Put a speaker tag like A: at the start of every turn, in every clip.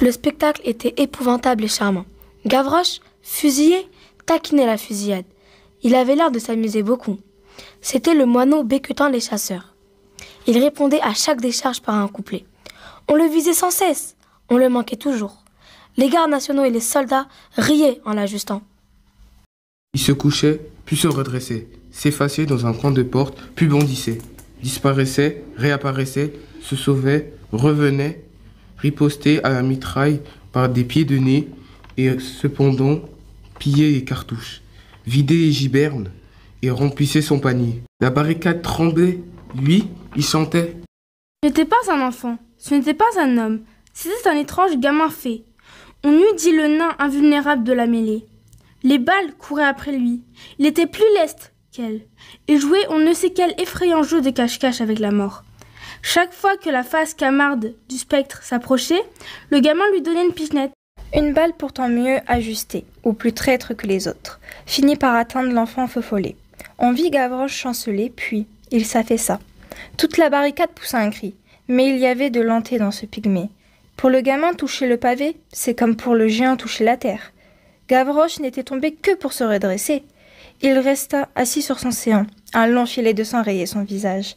A: Le spectacle était épouvantable et charmant. Gavroche, fusillé, taquinait la fusillade. Il avait l'air de s'amuser beaucoup. C'était le moineau bécutant les chasseurs. Il répondait à chaque décharge par un couplet. On le visait sans cesse, on le manquait toujours. Les gardes nationaux et les soldats riaient en l'ajustant.
B: Il se couchait, puis se redressait, s'effaçait dans un coin de porte, puis bondissait, disparaissait, réapparaissait, se sauvait, revenait, riposté à la mitraille par des pieds de nez et cependant pillé les cartouches, vidé les gibernes et remplissait son panier. La barricade tremblait, lui, il chantait.
C: Ce n'était pas un enfant, ce n'était pas un homme, c'était un étrange gamin fait. On eût dit le nain invulnérable de la mêlée. Les balles couraient après lui. Il était plus leste qu'elle et jouait on ne sait quel effrayant jeu de cache-cache avec la mort. Chaque fois que la face
D: camarde du spectre s'approchait, le gamin lui donnait une pichenette. Une balle pourtant mieux ajustée, ou plus traître que les autres, finit par atteindre l'enfant feu On vit Gavroche chanceler, puis il s'affaissa. Toute la barricade poussa un cri, mais il y avait de l'anté dans ce pygmée. Pour le gamin, toucher le pavé, c'est comme pour le géant toucher la terre. Gavroche n'était tombé que pour se redresser. Il resta assis sur son séant. Un long filet de sang rayait son visage.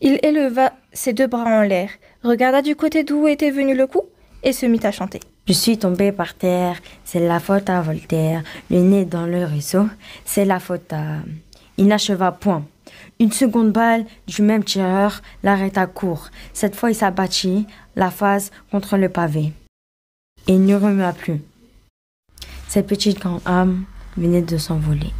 D: Il éleva ses deux bras en l'air, regarda du côté d'où était venu le coup et se mit à chanter.
E: Je suis tombé par terre, c'est la faute à Voltaire, le nez dans le ruisseau, c'est la faute à... Il n'acheva point. Une seconde balle du même tireur l'arrêta court. Cette fois, il s'abattit, la face contre le pavé. Et il ne remua plus.
B: Cette petite grande âme venait de s'envoler.